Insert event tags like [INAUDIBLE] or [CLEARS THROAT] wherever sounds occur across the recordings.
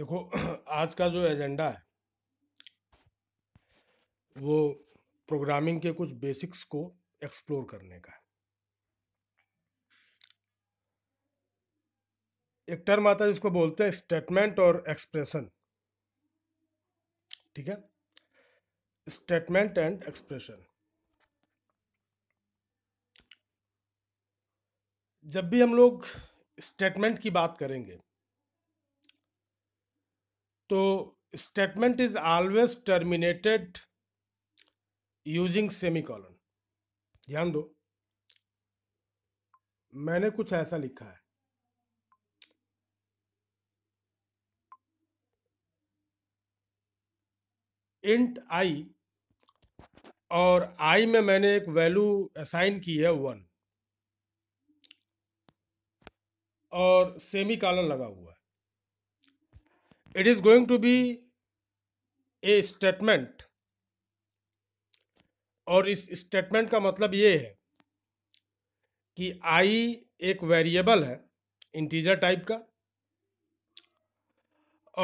देखो [CLEARS THROAT] आज का जो एजेंडा है वो प्रोग्रामिंग के कुछ बेसिक्स को एक्सप्लोर करने का है एक टर्म आता है जिसको बोलते हैं स्टेटमेंट और एक्सप्रेशन ठीक है स्टेटमेंट एंड एक्सप्रेशन जब भी हम लोग स्टेटमेंट की बात करेंगे तो statement is always terminated using semicolon ध्यान दो मैंने कुछ ऐसा लिखा है इंट आई और आई में मैंने एक वैल्यू असाइन की है वन और सेमी कॉलन लगा हुआ है it is going to be a statement और इस स्टेटमेंट का मतलब ये है कि आई एक वेरिएबल है इंटीजर टाइप का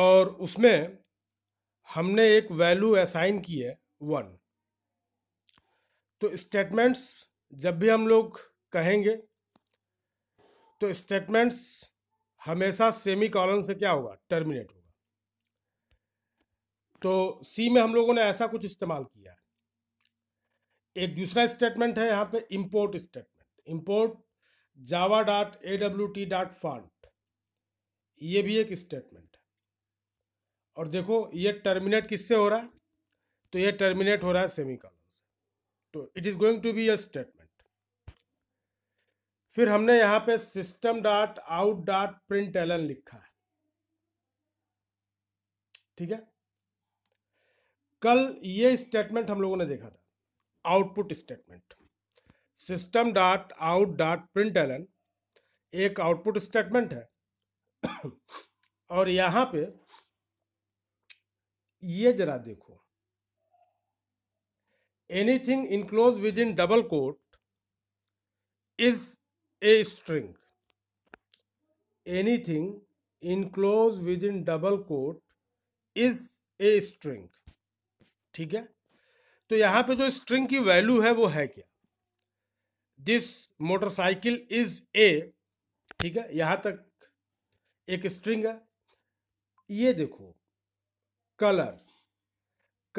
और उसमें हमने एक वैल्यू असाइन की है वन तो स्टेटमेंट्स जब भी हम लोग कहेंगे तो स्टेटमेंट्स हमेशा सेमी कॉलन से क्या होगा टर्मिनेट तो सी में हम लोगों ने ऐसा कुछ इस्तेमाल किया है एक दूसरा स्टेटमेंट है यहाँ पे import statement import Java dot A W T dot font ये भी एक स्टेटमेंट है और देखो ये टर्मिनेट किससे हो रहा है तो ये टर्मिनेट हो रहा है सेमी कॉलन से तो it is going to be a statement फिर हमने यहाँ पे system dot out dot println लिखा है ठीक है कल ये स्टेटमेंट हम लोगों ने देखा था output statement system dot out dot println एक आउटपुट स्टेटमेंट है और यहां पे ये जरा देखो anything enclose within double quote is a string anything enclose within double quote is a string ठीक है तो यहां पे जो स्ट्रिंग की वैल्यू है वो है क्या दिस मोटरसाइकिल इज ए ठीक है यहां तक एक स्ट्रिंग है ये देखो कलर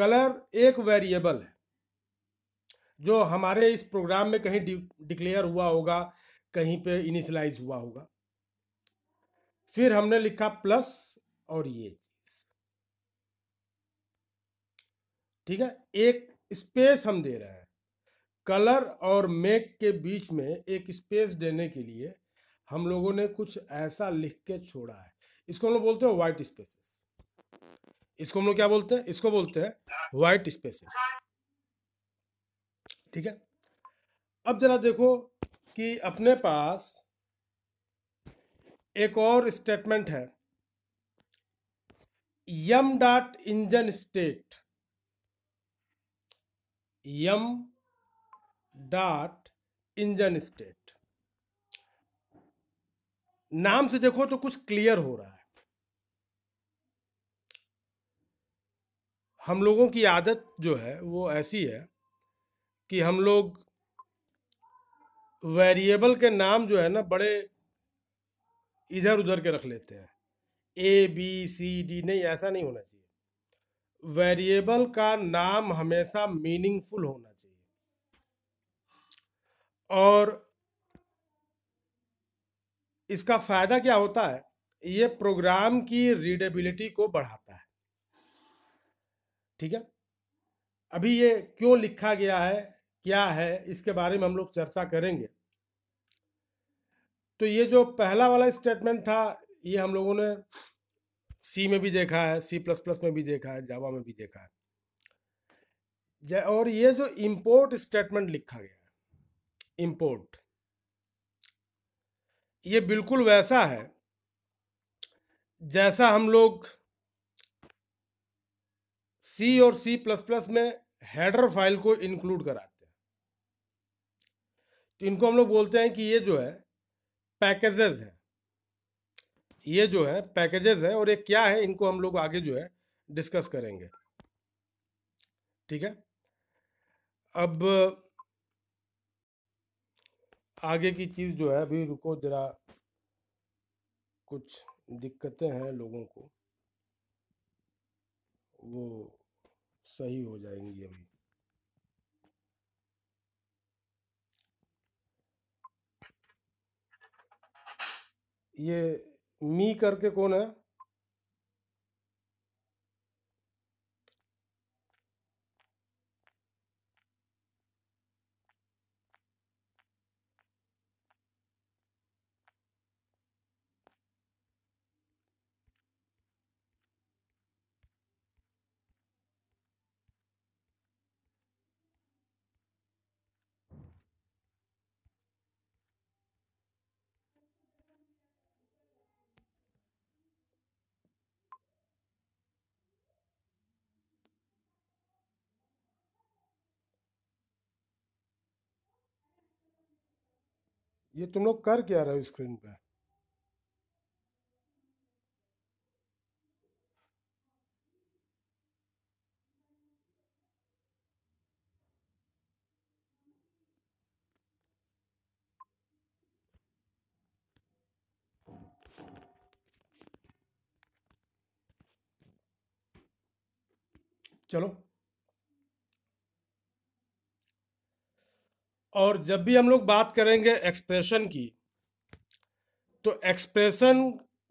कलर एक वेरिएबल है जो हमारे इस प्रोग्राम में कहीं डिक्लेयर हुआ होगा कहीं पे इनिशलाइज हुआ होगा फिर हमने लिखा प्लस और ये ठीक है एक स्पेस हम दे रहे हैं कलर और मेक के बीच में एक स्पेस देने के लिए हम लोगों ने कुछ ऐसा लिख के छोड़ा है इसको हम लोग बोलते हैं व्हाइट स्पेसेस इसको हम लोग क्या बोलते हैं इसको बोलते हैं व्हाइट स्पेसेस ठीक है अब जरा देखो कि अपने पास एक और स्टेटमेंट है M dot engine state M dot engine state नाम से देखो तो कुछ क्लियर हो रहा है हम लोगों की आदत जो है वो ऐसी है कि हम लोग वेरिएबल के नाम जो है ना बड़े इधर उधर के रख लेते हैं ए बी सी डी नहीं ऐसा नहीं होना चाहिए वेरिएबल का नाम हमेशा मीनिंगफुल होना चाहिए और इसका फायदा क्या होता है ये प्रोग्राम की रीडेबिलिटी को बढ़ाता है ठीक है अभी ये क्यों लिखा गया है क्या है इसके बारे में हम लोग चर्चा करेंगे तो ये जो पहला वाला स्टेटमेंट था ये हम लोगों ने सी में भी देखा है सी प्लस प्लस में भी देखा है जावा में भी देखा है और ये जो इम्पोर्ट स्टेटमेंट लिखा गया है इम्पोर्ट ये बिल्कुल वैसा है जैसा हम लोग सी और सी प्लस प्लस में हेडर फाइल को इंक्लूड कराते हैं तो इनको हम लोग बोलते हैं कि ये जो है पैकेजेस है ये जो है पैकेजेस है और ये क्या है इनको हम लोग आगे जो है डिस्कस करेंगे ठीक है अब आगे की चीज़ जो है अभी रुको ज़रा कुछ दिक्कतें हैं लोगों को वो सही हो जाएंगी अभी ये मी करके कौन है ये तुम लोग कर क्या रहे हो स्क्रीन पे चलो और जब भी हम लोग बात करेंगे एक्सप्रेशन की तो एक्सप्रेशन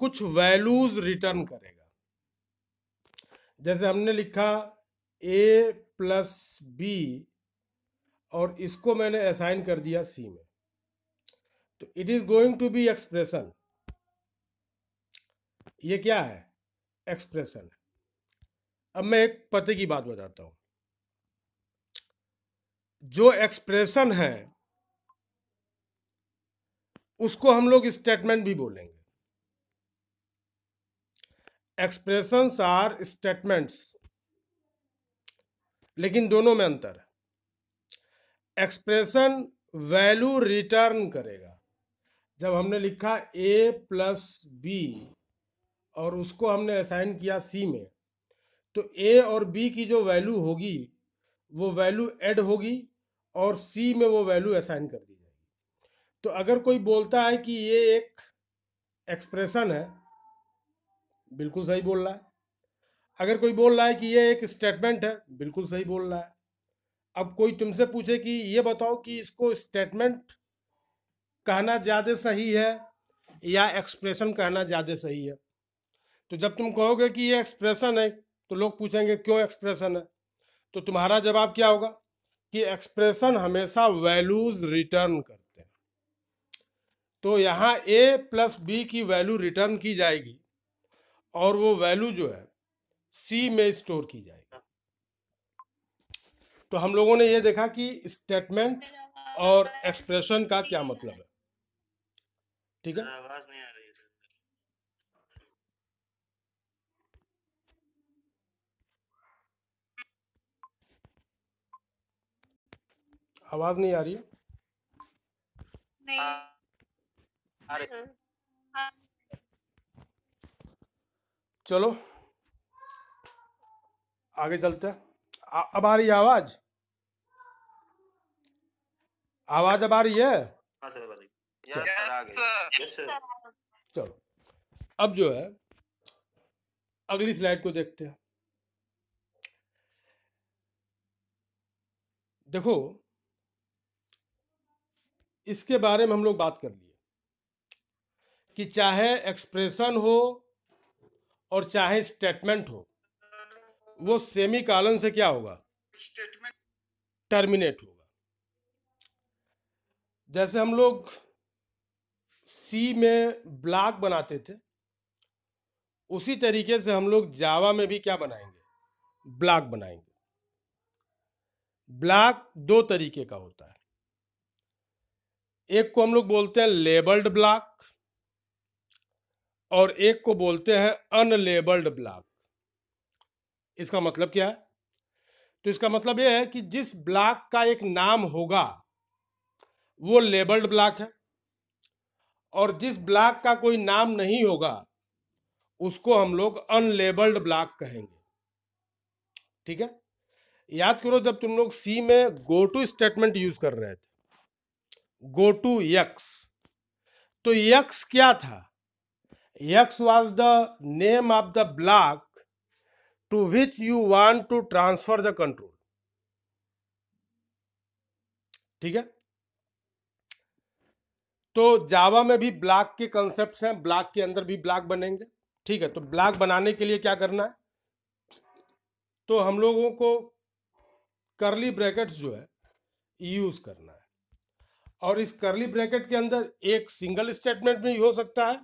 कुछ वैल्यूज रिटर्न करेगा जैसे हमने लिखा ए प्लस बी और इसको मैंने असाइन कर दिया सी में तो it is going to be expression ये क्या है एक्सप्रेशन है अब मैं एक पते की बात बताता हूं जो एक्सप्रेशन है उसको हम लोग स्टेटमेंट भी बोलेंगे एक्सप्रेशंस आर स्टेटमेंट्स लेकिन दोनों में अंतर है एक्सप्रेशन वैल्यू रिटर्न करेगा जब हमने लिखा ए प्लस बी और उसको हमने असाइन किया सी में तो ए और बी की जो वैल्यू होगी वो वैल्यू ऐड होगी और सी में वो वैल्यू असाइन कर दी जाएगी तो अगर कोई बोलता है कि ये एक एक्सप्रेशन है बिल्कुल सही बोल रहा है अगर कोई बोल रहा है कि ये एक स्टेटमेंट है बिल्कुल सही बोल रहा है अब कोई तुमसे पूछे कि ये बताओ कि इसको स्टेटमेंट कहना ज़्यादा सही है या एक्सप्रेशन कहना ज़्यादा सही है तो जब तुम कहोगे कि ये एक्सप्रेशन है तो लोग पूछेंगे क्यों एक्सप्रेशन है तो तुम्हारा जवाब क्या होगा कि एक्सप्रेशन हमेशा वैल्यूज रिटर्न करते हैं तो यहाँ ए प्लस बी की वैल्यू रिटर्न की जाएगी और वो वैल्यू जो है सी में स्टोर की जाएगी तो हम लोगों ने ये देखा कि स्टेटमेंट और एक्सप्रेशन का क्या मतलब है ठीक है हाँ, आवाज नहीं आ रही नहीं चलो आगे चलते हैं अब आ रही है आवाज आवाज अब आ रही है चलो अब जो है अगली स्लाइड को देखते हैं देखो इसके बारे में हम लोग बात कर लिए कि चाहे एक्सप्रेशन हो और चाहे स्टेटमेंट हो वो सेमी कॉलन से क्या होगा स्टेटमेंट टर्मिनेट होगा जैसे हम लोग सी में ब्लॉक बनाते थे उसी तरीके से हम लोग जावा में भी क्या बनाएंगे ब्लॉक बनाएंगे ब्लॉक दो तरीके का होता है एक को हम लोग बोलते हैं लेबल्ड ब्लॉक और एक को बोलते हैं अनलेबल्ड ब्लॉक इसका मतलब क्या है तो इसका मतलब यह है कि जिस ब्लॉक का एक नाम होगा वो लेबल्ड ब्लॉक है और जिस ब्लॉक का कोई नाम नहीं होगा उसको हम लोग अनलेबल्ड ब्लॉक कहेंगे ठीक है याद करो जब तुम लोग सी में गो टू स्टेटमेंट यूज कर रहे थे गो टू यक्स तो यक्स क्या था X was the name of the block to which you want to transfer the control ठीक है तो जावा में भी ब्लॉक के कॉन्सेप्ट्स हैं ब्लॉक के अंदर भी ब्लॉक बनेंगे ठीक है तो ब्लॉक बनाने के लिए क्या करना है तो हम लोगों को करली ब्रैकेट्स जो है यूज करना है और इस करली ब्रैकेट के अंदर एक सिंगल स्टेटमेंट भी हो सकता है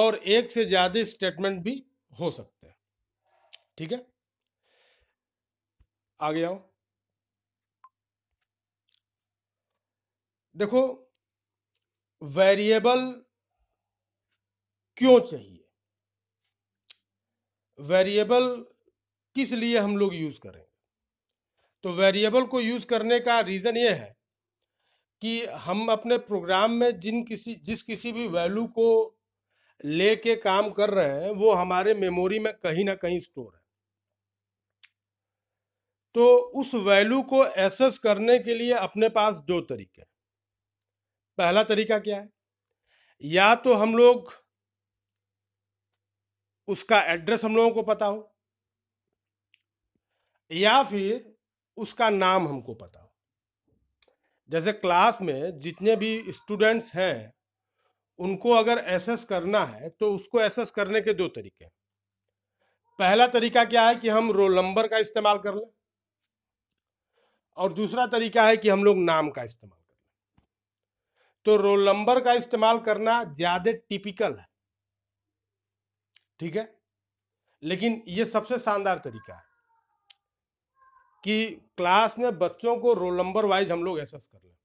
और एक से ज़्यादा स्टेटमेंट भी हो सकते हैं ठीक है आगे आओ देखो वेरिएबल क्यों चाहिए वेरिएबल किस लिए हम लोग यूज़ करेंगे तो वेरिएबल को यूज़ करने का रीज़न ये है कि हम अपने प्रोग्राम में जिन किसी जिस किसी भी वैल्यू को लेके काम कर रहे हैं वो हमारे मेमोरी में कहीं ना कहीं स्टोर है तो उस वैल्यू को एसेस करने के लिए अपने पास दो तरीके हैं पहला तरीका क्या है या तो हम लोग उसका एड्रेस हम लोगों को पता हो या फिर उसका नाम हमको पता हो जैसे क्लास में जितने भी स्टूडेंट्स हैं उनको अगर एसेस करना है तो उसको एसेस करने के दो तरीके हैं पहला तरीका क्या है कि हम रोल नंबर का इस्तेमाल कर लें और दूसरा तरीका है कि हम लोग नाम का इस्तेमाल कर लें तो रोल नंबर का इस्तेमाल करना ज़्यादा टिपिकल है ठीक है लेकिन ये सबसे शानदार तरीका है कि क्लास में बच्चों को रोल नंबर वाइज हम लोग एसेस कर लें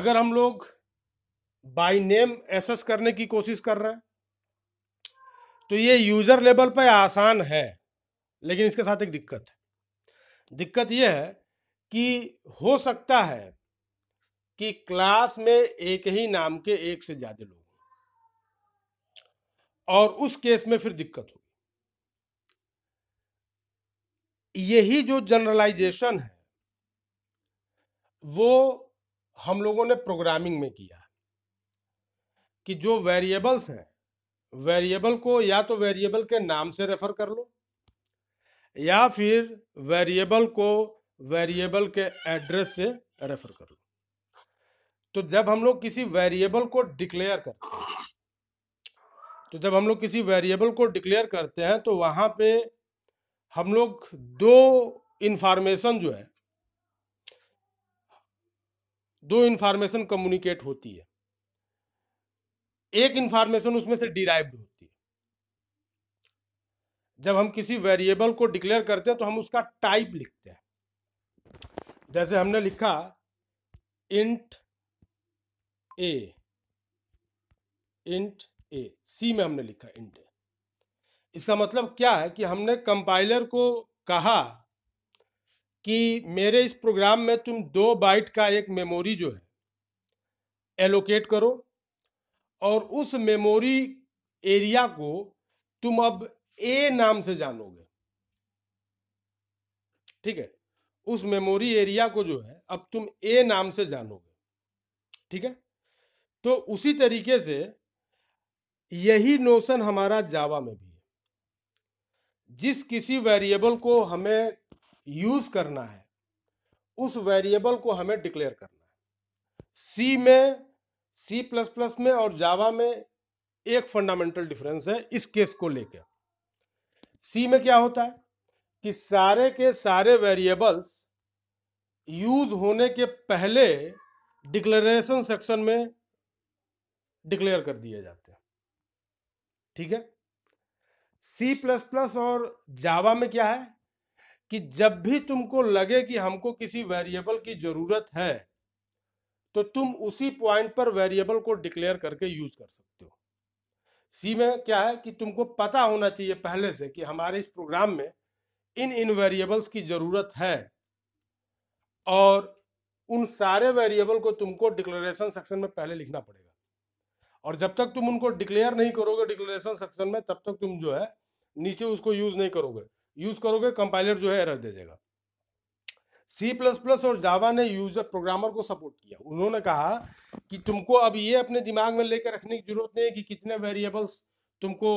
अगर हम लोग बाय नेम एसेस करने की कोशिश कर रहे हैं तो ये यूज़र लेवल पर आसान है लेकिन इसके साथ एक दिक्कत है दिक्कत यह है कि हो सकता है कि क्लास में एक ही नाम के एक से ज़्यादा लोग और उस केस में फिर दिक्कत हो यही जो जनरलाइजेशन है वो हम लोगों ने प्रोग्रामिंग में किया कि जो वेरिएबल्स हैं वेरिएबल को या तो वेरिएबल के नाम से रेफर कर लो या फिर वेरिएबल को वेरिएबल के एड्रेस से रेफर कर लो तो जब हम लोग किसी वेरिएबल को डिक्लेयर करते हैं तो जब हम लोग किसी वेरिएबल को डिक्लेयर करते हैं तो वहां पे हम लोग दो इंफॉर्मेशन जो है दो इंफॉर्मेशन कम्युनिकेट होती है एक इंफॉर्मेशन उसमें से डिराइव्ड होती है जब हम किसी वेरिएबल को डिक्लेयर करते हैं तो हम उसका टाइप लिखते हैं जैसे हमने लिखा इंट ए इंट ए सी में हमने लिखा इंट ए इसका मतलब क्या है कि हमने कंपाइलर को कहा कि मेरे इस प्रोग्राम में तुम दो बाइट का एक मेमोरी जो है एलोकेट करो और उस मेमोरी एरिया को तुम अब ए नाम से जानोगे ठीक है उस मेमोरी एरिया को जो है अब तुम ए नाम से जानोगे ठीक है तो उसी तरीके से यही नोशन हमारा जावा में भी जिस किसी वेरिएबल को हमें यूज़ करना है उस वेरिएबल को हमें डिक्लेयर करना है सी में सी प्लस प्लस में और जावा में एक फंडामेंटल डिफरेंस है इस केस को लेकर सी में क्या होता है कि सारे के सारे वेरिएबल्स यूज होने के पहले डिक्लेरेशन सेक्शन में डिक्लेयर कर दिए जाते हैं ठीक है सी प्लस प्लस और जावा में क्या है कि जब भी तुमको लगे कि हमको किसी वेरिएबल की ज़रूरत है तो तुम उसी पॉइंट पर वेरिएबल को डिक्लेयर करके यूज कर सकते हो सी में क्या है कि तुमको पता होना चाहिए पहले से कि हमारे इस प्रोग्राम में इन इन वेरिएबल्स की ज़रूरत है और उन सारे वेरिएबल को तुमको डिक्लेरेशन सेक्शन में पहले लिखना पड़ेगा और जब तक तुम उनको डिक्लेयर नहीं करोगे डिक्लेरेशन सेक्शन में तब तक तुम जो है नीचे उसको यूज नहीं करोगे यूज करोगे कंपाइलर जो है एरर दे देगा सी प्लस प्लस और जावा ने यूजर प्रोग्रामर को सपोर्ट किया उन्होंने कहा कि तुमको अब ये अपने दिमाग में लेकर रखने की जरूरत नहीं है कि कितने वेरिएबल्स तुमको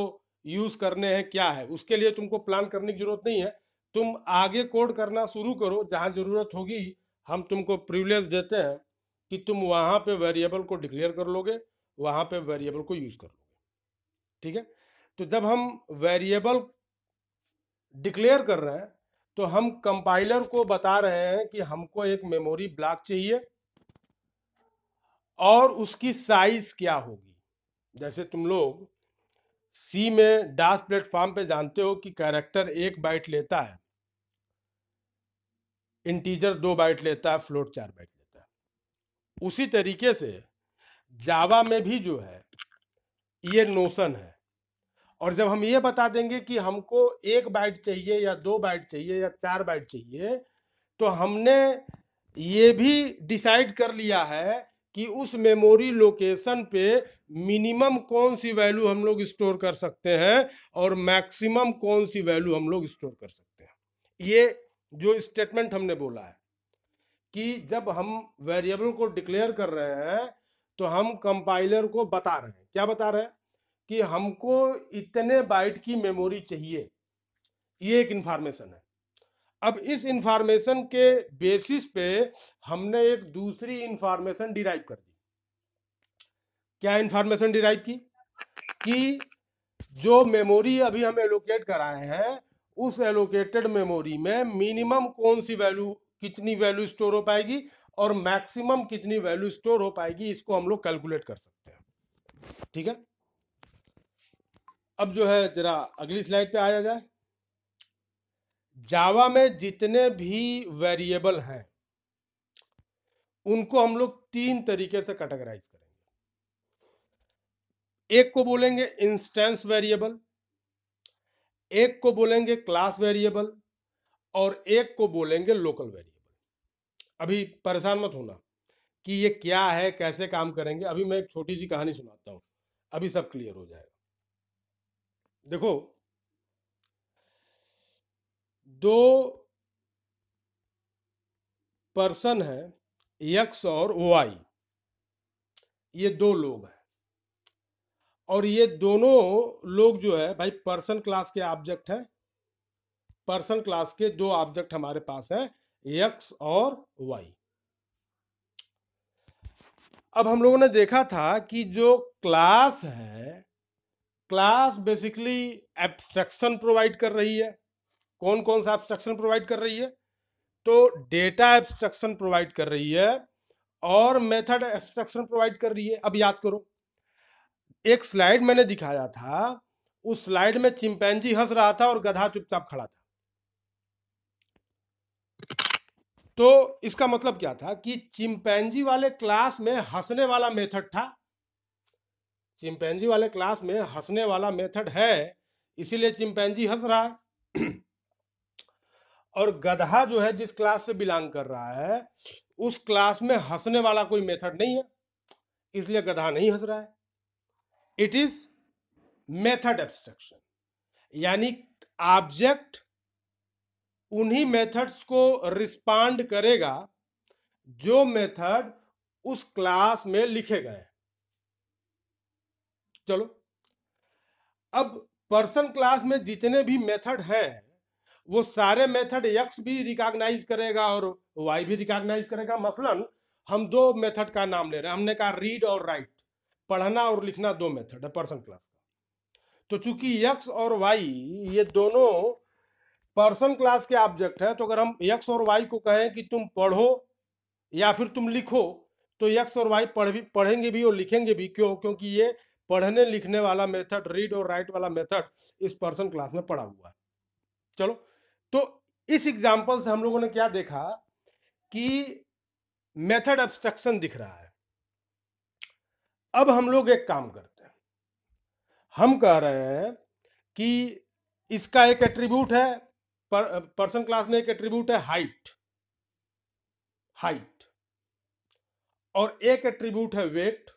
यूज करने हैं क्या है उसके लिए तुमको प्लान करने की जरूरत नहीं है तुम आगे कोड करना शुरू करो जहाँ जरूरत होगी हम तुमको प्रिविलेज देते हैं कि तुम वहाँ पे वेरिएबल को डिक्लेयर कर लोगे वहाँ पे वेरिएबल को यूज़ कर लोगे ठीक है तो जब हम वेरिएबल डिक्लेयर कर रहे हैं तो हम कंपाइलर को बता रहे हैं कि हमको एक मेमोरी ब्लॉक चाहिए और उसकी साइज क्या होगी जैसे तुम लोग सी में डास प्लेटफॉर्म पे जानते हो कि कैरेक्टर एक बाइट लेता है इंटीजर दो बाइट लेता है फ्लोट चार बाइट लेता है उसी तरीके से जावा में भी जो है ये नोशन है और जब हम ये बता देंगे कि हमको एक बाइट चाहिए या दो बाइट चाहिए या चार बाइट चाहिए तो हमने ये भी डिसाइड कर लिया है कि उस मेमोरी लोकेशन पे मिनिमम कौन सी वैल्यू हम लोग स्टोर कर सकते हैं और मैक्सिमम कौन सी वैल्यू हम लोग स्टोर कर सकते हैं ये जो स्टेटमेंट हमने बोला है कि जब हम वेरिएबल को डिक्लेयर कर रहे हैं तो हम कंपाइलर को बता रहे हैं क्या बता रहे हैं कि हमको इतने बाइट की मेमोरी चाहिए ये एक इन्फॉर्मेशन है अब इस इंफॉर्मेशन के बेसिस पे हमने एक दूसरी इंफॉर्मेशन डिराइव कर दी क्या इंफॉर्मेशन डिराइव की कि जो मेमोरी अभी हम एलोकेट कराए हैं उस एलोकेटेड मेमोरी में मिनिमम कौन सी वैल्यू कितनी वैल्यू स्टोर हो पाएगी और मैक्सिमम कितनी वैल्यू स्टोर हो पाएगी इसको हम लोग कैलकुलेट कर सकते हैं ठीक है अब जो है जरा अगली स्लाइड पे आया जाए जावा में जितने भी वेरिएबल हैं उनको हम लोग तीन तरीके से कैटेगराइज करेंगे एक को बोलेंगे इंस्टेंस वेरिएबल एक को बोलेंगे क्लास वेरिएबल और एक को बोलेंगे लोकल वेरिएबल अभी परेशान मत होना कि ये क्या है कैसे काम करेंगे अभी मैं एक छोटी सी कहानी सुनाता हूं अभी सब क्लियर हो जाएगा देखो दो पर्सन है यक्स और वाई ये दो लोग हैं और ये दोनों लोग जो है भाई पर्सन क्लास के ऑब्जेक्ट हैं पर्सन क्लास के दो ऑब्जेक्ट हमारे पास हैं एक्स और वाई अब हम लोगों ने देखा था कि जो क्लास है क्लास बेसिकली एब्स्ट्रक्शन प्रोवाइड कर रही है कौन कौन सा एब्स्ट्रक्शन प्रोवाइड कर रही है तो डेटा एब्स्ट्रक्शन प्रोवाइड कर रही है और मेथड एब्स्ट्रक्शन प्रोवाइड कर रही है अब याद करो एक स्लाइड मैंने दिखाया था उस स्लाइड में चिंपैंजी हंस रहा था और गधा चुपचाप खड़ा था तो इसका मतलब क्या था कि चिंपैंजी वाले क्लास में हंसने वाला मेथड था चिंपैंजी वाले क्लास में हंसने वाला मेथड है इसीलिए चिंपैंजी हंस रहा है [CLEARS THROAT] और गधा जो है जिस क्लास से बिलोंग कर रहा है उस क्लास में हंसने वाला कोई मेथड नहीं है इसलिए गधा नहीं हंस रहा है इट इज मेथड एब्स्ट्रक्शन यानी ऑब्जेक्ट उन्हीं मेथड्स को रिस्पांड करेगा जो मेथड उस क्लास में लिखे गए चलो अब पर्सन क्लास में जितने भी मेथड हैं वो सारे मेथड यक्स भी रिकॉग्नाइज करेगा और वाई भी रिकॉग्नाइज करेगा मसलन हम दो मेथड का नाम ले रहे हैं हमने कहा रीड और राइट पढ़ना और लिखना दो मेथड है पर्सन क्लास का तो चूंकि यक्स और वाई ये दोनों पर्सन क्लास के ऑब्जेक्ट है तो अगर हम यक्स और वाई को कहें कि तुम पढ़ो या फिर तुम लिखो तो यक्स और वाई पढ़ भी पढ़ेंगे भी और लिखेंगे भी क्यों क्योंकि ये पढ़ने लिखने वाला मेथड रीड और राइट वाला मेथड इस पर्सन क्लास में पढ़ा हुआ है चलो तो इस एग्जाम्पल से हम लोगों ने क्या देखा कि मेथड एब्स्ट्रक्शन दिख रहा है अब हम लोग एक काम करते हैं हम कह रहे हैं कि इसका एक एट्रीब्यूट है पर्सन क्लास में एक एट्रीब्यूट है हाइट हाइट और एक एट्रीब्यूट है वेट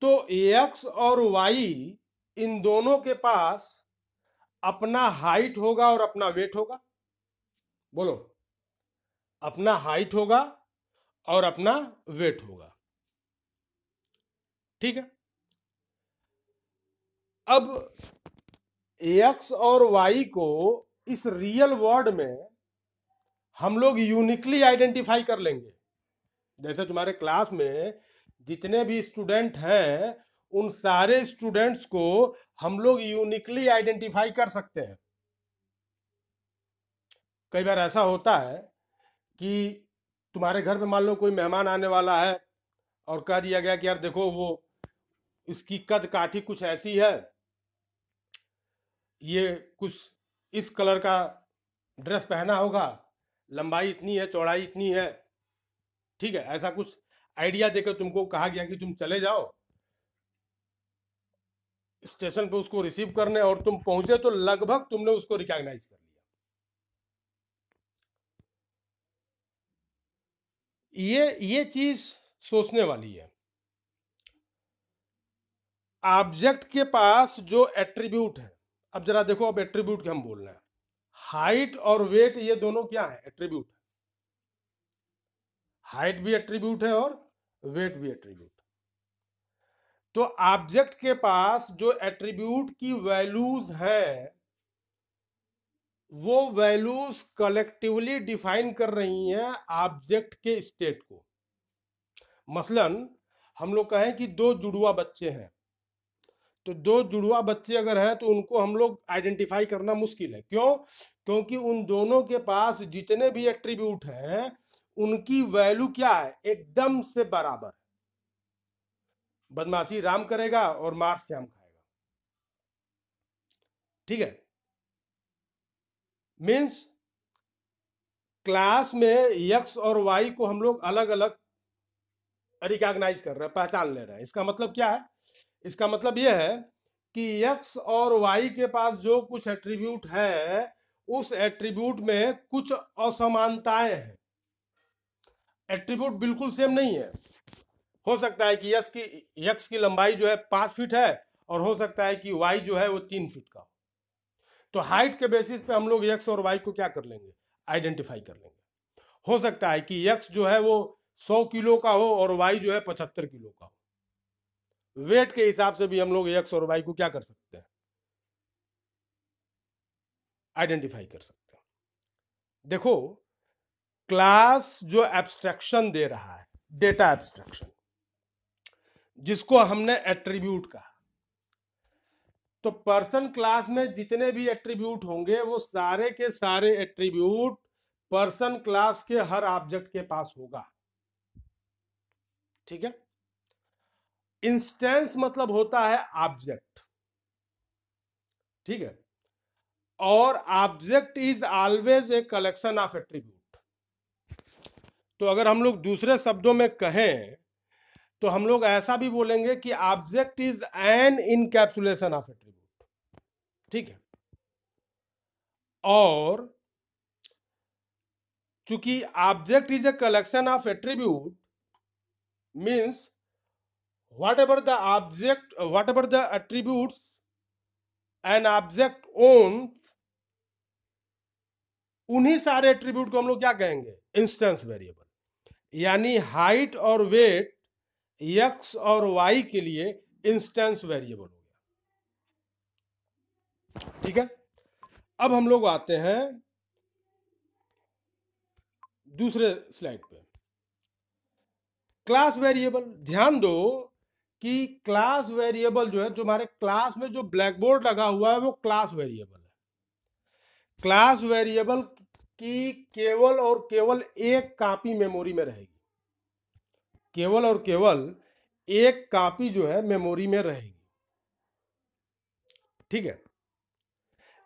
तो एक्स और वाई इन दोनों के पास अपना हाइट होगा और अपना वेट होगा बोलो अपना हाइट होगा और अपना वेट होगा ठीक है अब एक्स और वाई को इस रियल वर्ड में हम लोग यूनिकली आइडेंटिफाई कर लेंगे जैसे तुम्हारे क्लास में जितने भी स्टूडेंट हैं उन सारे स्टूडेंट्स को हम लोग यूनिकली आइडेंटिफाई कर सकते हैं कई बार ऐसा होता है कि तुम्हारे घर में मान लो कोई मेहमान आने वाला है और कह दिया गया कि यार देखो वो इसकी कद काठी कुछ ऐसी है ये कुछ इस कलर का ड्रेस पहना होगा लंबाई इतनी है चौड़ाई इतनी है ठीक है ऐसा कुछ आइडिया देकर तुमको कहा गया कि तुम चले जाओ स्टेशन पे उसको रिसीव करने और तुम पहुंचे तो लगभग तुमने उसको रिकॉग्नाइज कर लिया ये ये चीज सोचने वाली है ऑब्जेक्ट के पास जो एट्रीब्यूट है अब जरा देखो अब एट्रीब्यूट के हम बोल रहे हैं हाइट और वेट ये दोनों क्या है एट्रीब्यूट हाइट भी एट्रीब्यूट है और वेट भी एट्रीब्यूट तो ऑब्जेक्ट के पास जो एट्रीब्यूट की वैल्यूज है वो वैल्यूज कलेक्टिवली डिफाइन कर रही हैं ऑब्जेक्ट के स्टेट को मसलन हम लोग कहें कि दो जुड़वा बच्चे हैं तो दो जुड़वा बच्चे अगर हैं तो उनको हम लोग आइडेंटिफाई करना मुश्किल है क्यों क्योंकि उन दोनों के पास जितने भी एट्रीब्यूट हैं उनकी वैल्यू क्या है एकदम से बराबर बदमाशी राम करेगा और मार श्याम खाएगा ठीक है मीन्स क्लास में यक्स और वाई को हम लोग अलग अलग रिकॉग्नाइज कर रहे हैं पहचान ले रहे हैं इसका मतलब क्या है इसका मतलब यह है कि यक्स और वाई के पास जो कुछ एट्रीब्यूट है उस एट्रीब्यूट में कुछ असमानताएं हैं एट्रीब्यूट बिल्कुल सेम नहीं है हो सकता है कि यक्स की यक्स की लंबाई जो है पांच फीट है और हो सकता है कि वाई जो है वो तीन फीट का तो हाइट के बेसिस पे हम लोग यक्स और वाई को क्या कर लेंगे आइडेंटिफाई कर लेंगे हो सकता है कि यक्स जो है वो सौ किलो का हो और वाई जो है पचहत्तर किलो का हो वेट के हिसाब से भी हम लोग एक्स और वाई को क्या कर सकते हैं आइडेंटिफाई कर सकते हैं देखो क्लास जो एब्स्ट्रैक्शन दे रहा है डेटा एब्स्ट्रैक्शन जिसको हमने एट्रीब्यूट कहा तो पर्सन क्लास में जितने भी एट्रीब्यूट होंगे वो सारे के सारे एट्रीब्यूट पर्सन क्लास के हर ऑब्जेक्ट के पास होगा ठीक है इंस्टेंस मतलब होता है ऑब्जेक्ट ठीक है और object is always a collection of attribute तो अगर हम लोग दूसरे शब्दों में कहें तो हम लोग ऐसा भी बोलेंगे कि object is an encapsulation of attribute ठीक है और चूंकि object is a collection of attribute means whatever the object whatever the attributes an object owns उन्हीं सारे एट्रीब्यूट को हम लोग क्या कहेंगे इंस्टेंस वेरिएबल यानी हाइट और वेट एक्स और वाई के लिए इंस्टेंस वेरिएबल हो गया ठीक है अब हम लोग आते हैं दूसरे स्लाइड पे क्लास वेरिएबल ध्यान दो कि क्लास वेरिएबल जो है जो हमारे क्लास में जो ब्लैक बोर्ड लगा हुआ है वो क्लास वेरिएबल है क्लास वेरिएबल की केवल और केवल एक कापी मेमोरी में रहेगी केवल और केवल एक कापी जो है मेमोरी में रहेगी ठीक है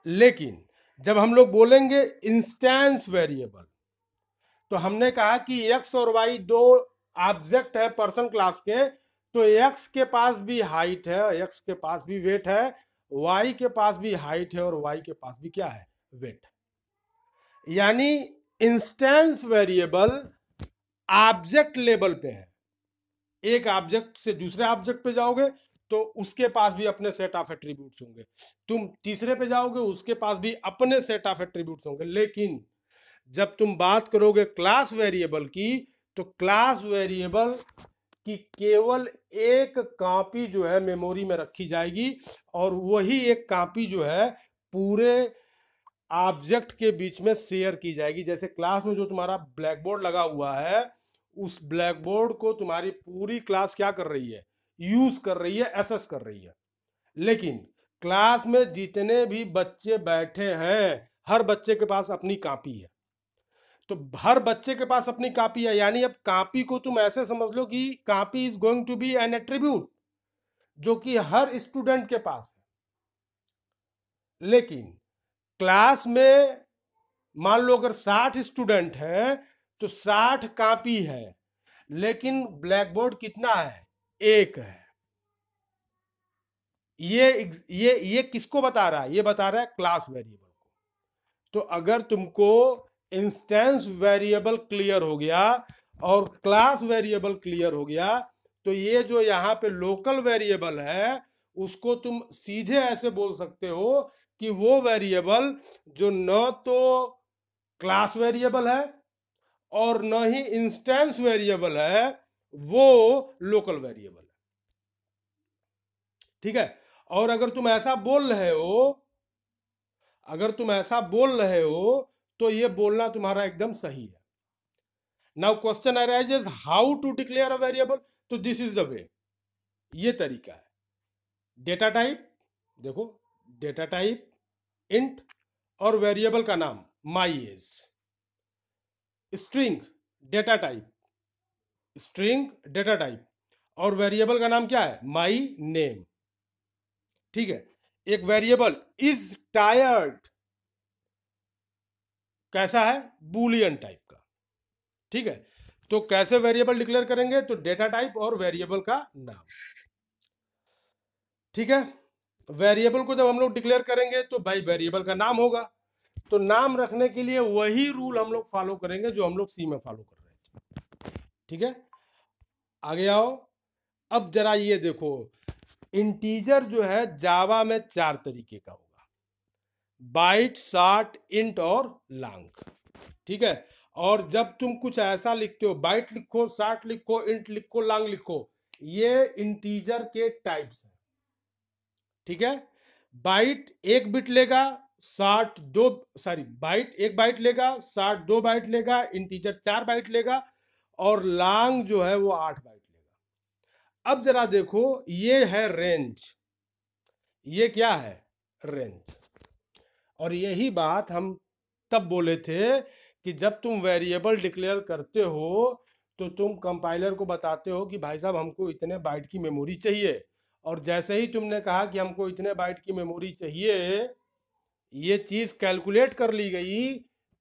लेकिन जब हम लोग बोलेंगे इंस्टेंस वेरिएबल तो हमने कहा कि एक्स और वाई दो ऑब्जेक्ट है पर्सन क्लास के तो एक्स के पास भी हाइट है एक्स के पास भी वेट है वाई के पास भी हाइट है और वाई के पास भी क्या है वेट यानी इंस्टेंस वेरिएबल ऑब्जेक्ट लेवल पे है एक ऑब्जेक्ट से दूसरे ऑब्जेक्ट पे जाओगे तो उसके पास भी अपने सेट ऑफ एट्रीब्यूट्स होंगे तुम तीसरे पे जाओगे उसके पास भी अपने सेट ऑफ एट्रीब्यूट्स होंगे लेकिन जब तुम बात करोगे क्लास वेरिएबल की तो क्लास वेरिएबल कि केवल एक कापी जो है मेमोरी में रखी जाएगी और वही एक कापी जो है पूरे ऑब्जेक्ट के बीच में शेयर की जाएगी जैसे क्लास में जो तुम्हारा ब्लैक बोर्ड लगा हुआ है उस ब्लैक बोर्ड को तुम्हारी पूरी क्लास क्या कर रही है यूज कर रही है एसेस कर रही है लेकिन क्लास में जितने भी बच्चे बैठे हैं हर बच्चे के पास अपनी कापी है तो हर बच्चे के पास अपनी कापी है यानी अब कापी को तुम ऐसे समझ लो कि copy is going to be an attribute जो कि हर स्टूडेंट के पास है लेकिन क्लास में मान लो अगर साठ स्टूडेंट हैं तो साठ कापी है लेकिन ब्लैक बोर्ड कितना है एक है ये ये ये किसको बता रहा है ये बता रहा है क्लास वेरिएबल को तो अगर तुमको इंस्टेंस वेरिएबल क्लियर हो गया और क्लास वेरिएबल क्लियर हो गया तो ये जो यहाँ पे लोकल वेरिएबल है उसको तुम सीधे ऐसे बोल सकते हो कि वो वेरिएबल जो न तो क्लास वेरिएबल है और न ही इंस्टेंस वेरिएबल है वो लोकल वेरिएबल है ठीक है और अगर तुम ऐसा बोल रहे हो अगर तुम ऐसा बोल रहे हो तो ये बोलना तुम्हारा एकदम सही है now question arises how to declare a variable तो दिस इज द वे ये तरीका है डेटा टाइप देखो डेटा टाइप इंट और वेरिएबल का नाम my age string data type string data type और वेरिएबल का नाम क्या है माई नेम ठीक है एक वेरिएबल इज टायर्ड कैसा है बूलियन टाइप का ठीक है तो कैसे वेरिएबल डिक्लेयर करेंगे तो डेटा टाइप और वेरिएबल का नाम ठीक है वेरिएबल को जब हम लोग डिक्लेयर करेंगे तो भाई वेरिएबल का नाम होगा तो नाम रखने के लिए वही रूल हम लोग फॉलो करेंगे जो हम लोग सी में फॉलो कर रहे थे ठीक है आगे आओ अब जरा ये देखो इंटीजर जो है जावा में चार तरीके का होगा बाइट शार्ट इंट और लांग ठीक है और जब तुम कुछ ऐसा लिखते हो बाइट लिखो शार्ट लिखो इंट लिखो लांग लिखो ये इंटीजर के टाइप्स हैं ठीक है बाइट एक बिट लेगा साठ दो सॉरी बाइट एक बाइट लेगा साठ दो बाइट लेगा इंटीजर चार बाइट लेगा और लांग जो है वो आठ बाइट लेगा अब जरा देखो ये है रेंज ये क्या है रेंज और यही बात हम तब बोले थे कि जब तुम वेरिएबल डिक्लेयर करते हो तो तुम कंपाइलर को बताते हो कि भाई साहब हमको इतने बाइट की मेमोरी चाहिए और जैसे ही तुमने कहा कि हमको इतने बाइट की मेमोरी चाहिए ये चीज़ कैलकुलेट कर ली गई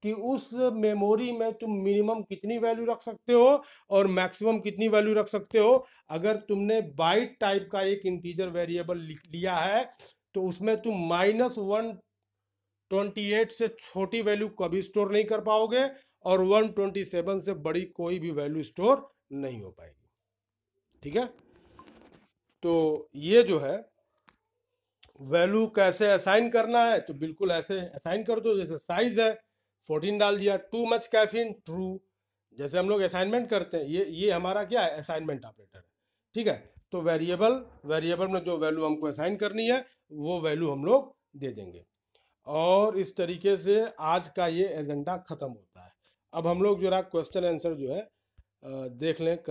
कि उस मेमोरी में तुम मिनिमम कितनी वैल्यू रख सकते हो और मैक्सिमम कितनी वैल्यू रख सकते हो अगर तुमने बाइट टाइप का एक इंटीजर वेरिएबल लिख लिया है तो उसमें तुम माइनस वन एट से छोटी वैल्यू कभी स्टोर नहीं कर पाओगे और 127 से बड़ी कोई भी वैल्यू स्टोर नहीं हो पाएगी ठीक है तो ये जो है वैल्यू कैसे असाइन करना है तो बिल्कुल ऐसे असाइन कर दो जैसे साइज है 14 डाल दिया टू मच कैफिन ट्रू जैसे हम लोग असाइनमेंट करते हैं ये ये हमारा क्या है असाइनमेंट ऑपरेटर है ठीक है तो वेरिएबल वेरिएबल में जो वैल्यू हमको असाइन करनी है वो वैल्यू हम लोग दे देंगे और इस तरीके से आज का ये एजेंडा ख़त्म होता है अब हम लोग जो रहा क्वेश्चन आंसर जो है देख लें कर